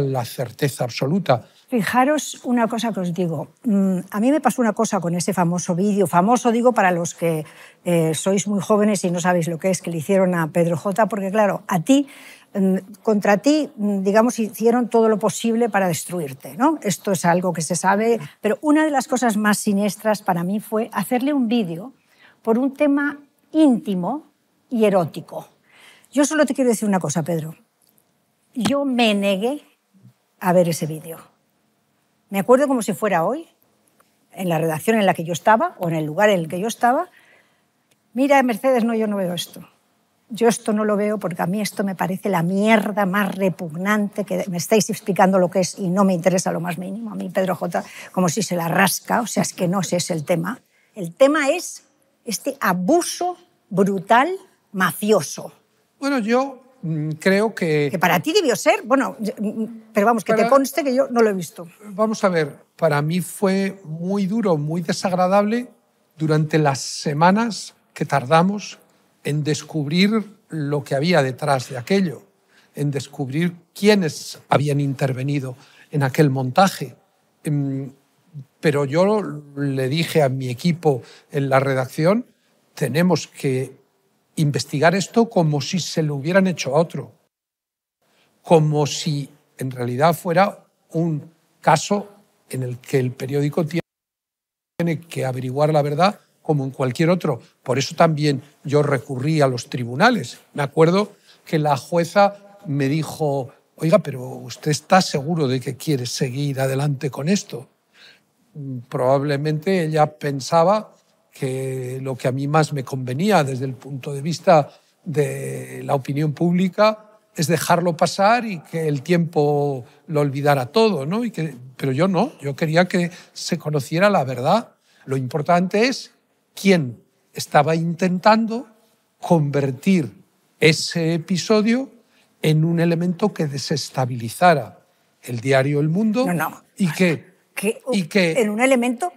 la certeza absoluta. Fijaros una cosa que os digo. Mm, a mí me pasó una cosa con ese famoso vídeo, famoso digo para los que eh, sois muy jóvenes y no sabéis lo que es que le hicieron a Pedro J, porque claro, a ti, mm, contra ti, mm, digamos, hicieron todo lo posible para destruirte, ¿no? Esto es algo que se sabe, pero una de las cosas más siniestras para mí fue hacerle un vídeo por un tema íntimo y erótico. Yo solo te quiero decir una cosa, Pedro. Yo me negué a ver ese vídeo. Me acuerdo como si fuera hoy, en la redacción en la que yo estaba o en el lugar en el que yo estaba. Mira, Mercedes, no, yo no veo esto. Yo esto no lo veo porque a mí esto me parece la mierda más repugnante que me estáis explicando lo que es y no me interesa lo más mínimo. A mí Pedro J como si se la rasca, o sea, es que no ese es el tema. El tema es este abuso brutal, mafioso. Bueno, yo Mm, creo que... Que para ti debió ser, bueno, mm, mm, pero vamos, que te conste que yo no lo he visto. Vamos a ver, para mí fue muy duro, muy desagradable durante las semanas que tardamos en descubrir lo que había detrás de aquello, en descubrir quiénes habían intervenido en aquel montaje. Em, pero yo le dije a mi equipo en la redacción, tenemos que investigar esto como si se lo hubieran hecho a otro, como si en realidad fuera un caso en el que el periódico tiene que averiguar la verdad como en cualquier otro. Por eso también yo recurrí a los tribunales. Me acuerdo que la jueza me dijo, oiga, pero usted está seguro de que quiere seguir adelante con esto. Probablemente ella pensaba que lo que a mí más me convenía desde el punto de vista de la opinión pública es dejarlo pasar y que el tiempo lo olvidara todo, ¿no? Y que, pero yo no, yo quería que se conociera la verdad. Lo importante es quién estaba intentando convertir ese episodio en un elemento que desestabilizara el diario El Mundo Y, y que en un elemento